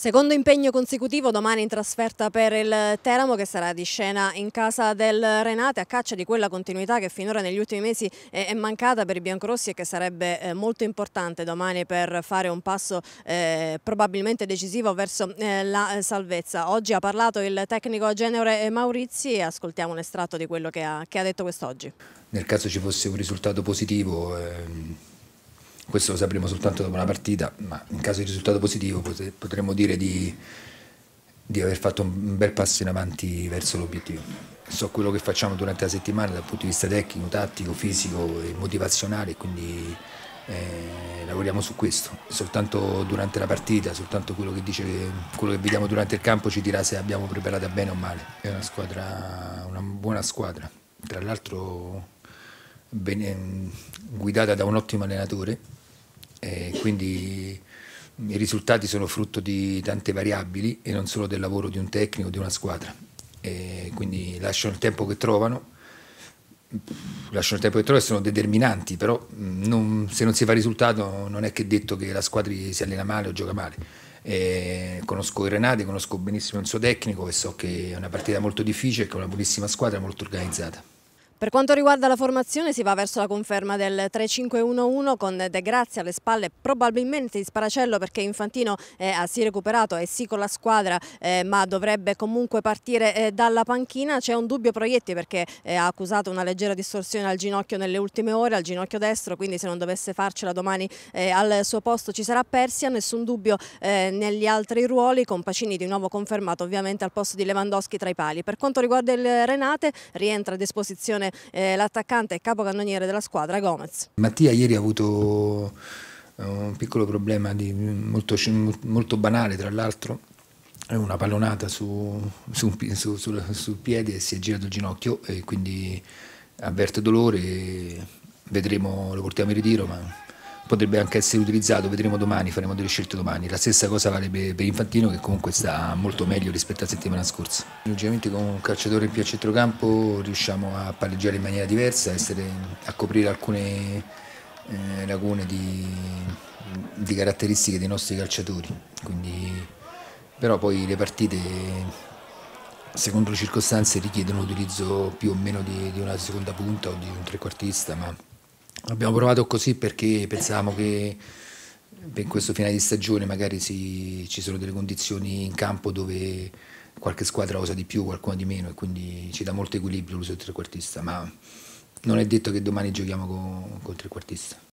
Secondo impegno consecutivo domani in trasferta per il Teramo che sarà di scena in casa del Renate a caccia di quella continuità che finora negli ultimi mesi è mancata per i biancorossi e che sarebbe eh, molto importante domani per fare un passo eh, probabilmente decisivo verso eh, la eh, salvezza. Oggi ha parlato il tecnico Genere Maurizi e ascoltiamo un estratto di quello che ha, che ha detto quest'oggi. Nel caso ci fosse un risultato positivo... Ehm questo lo sapremo soltanto dopo la partita, ma in caso di risultato positivo potremmo dire di, di aver fatto un bel passo in avanti verso l'obiettivo. So quello che facciamo durante la settimana dal punto di vista tecnico, tattico, fisico e motivazionale, quindi eh, lavoriamo su questo. Soltanto durante la partita, soltanto quello che, dice, quello che vediamo durante il campo ci dirà se abbiamo preparata bene o male. È una, squadra, una buona squadra, tra l'altro guidata da un ottimo allenatore eh, quindi i risultati sono frutto di tante variabili e non solo del lavoro di un tecnico, di una squadra. E eh, quindi lasciano il tempo che trovano, lasciano il tempo che trovano e sono determinanti, però mm, non, se non si fa risultato non è che detto che la squadra si allena male o gioca male. E eh, conosco il Renati, conosco benissimo il suo tecnico e so che è una partita molto difficile, che è una buonissima squadra, molto organizzata. Per quanto riguarda la formazione si va verso la conferma del 3-5-1-1 con De Grazia alle spalle probabilmente di Sparacello perché Infantino eh, si è recuperato e sì con la squadra eh, ma dovrebbe comunque partire eh, dalla panchina. C'è un dubbio Proietti perché eh, ha accusato una leggera distorsione al ginocchio nelle ultime ore, al ginocchio destro, quindi se non dovesse farcela domani eh, al suo posto ci sarà Persia, nessun dubbio eh, negli altri ruoli con Pacini di nuovo confermato ovviamente al posto di Lewandowski tra i pali. Per quanto riguarda il Renate rientra a disposizione Frosinone, eh, l'attaccante e capocannoniere della squadra Gomez. Mattia ieri ha avuto eh, un piccolo problema di, molto, molto banale tra l'altro una pallonata su, su, su, sul, sul, piede e si è girato il ginocchio e quindi avverte dolore vedremo, lo portiamo in ritiro ma potrebbe anche essere utilizzato, vedremo domani, faremo delle scelte domani. La stessa cosa vale per Infantino che comunque sta molto meglio rispetto alla settimana scorsa. Logicamente con un calciatore in più a centrocampo riusciamo a palleggiare in maniera diversa, essere, a coprire alcune eh, lacune di, di, caratteristiche dei nostri calciatori. Quindi, però poi le partite secondo le circostanze richiedono l'utilizzo più o meno di, di una seconda punta o di un trequartista, ma Abbiamo provato così perché pensavamo che in questo finale di stagione magari si, ci sono delle condizioni in campo dove qualche squadra osa di più, qualcuno di meno e quindi ci dà molto equilibrio l'uso del trequartista, ma non è detto che domani giochiamo con, con il trequartista.